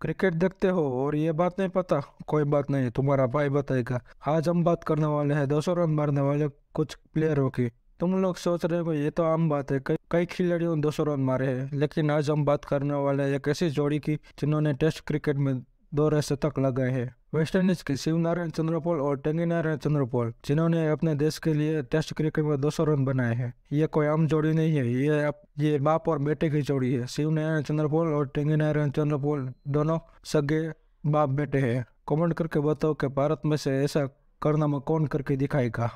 cricket देखते हो और ये बात नहीं पता कोई बात नहीं तुम्हारा भाई बताएगा आज हम बात करने वाले हैं दो सौ रन मारने वाले कुछ प्लेयरों की तुम लोग सोच रहे हो ये तो आम बात है कई कई खिलाड़ियों दो सौ रन मारे हैं लेकिन आज हम बात करने वाले हैं एक ऐसी जोड़ी की जिन्होंने टेस्ट क्रिकेट में दो शतक लगाए हैं वेस्ट इंडीज के शिव नारायण चंद्रपोल और टंगी नारायण चंद्रपोल जिन्होंने अपने देश के लिए टेस्ट क्रिकेट में 200 रन बनाए हैं ये कोई आम जोड़ी नहीं है ये अप, ये बाप और बेटे की जोड़ी है शिव नारायण चंद्रपोल और टंगी नारायण चंद्रपोल दोनों सगे बाप बेटे हैं कमेंट करके बताओ कि भारत में से ऐसा करना में कौन करके दिखाएगा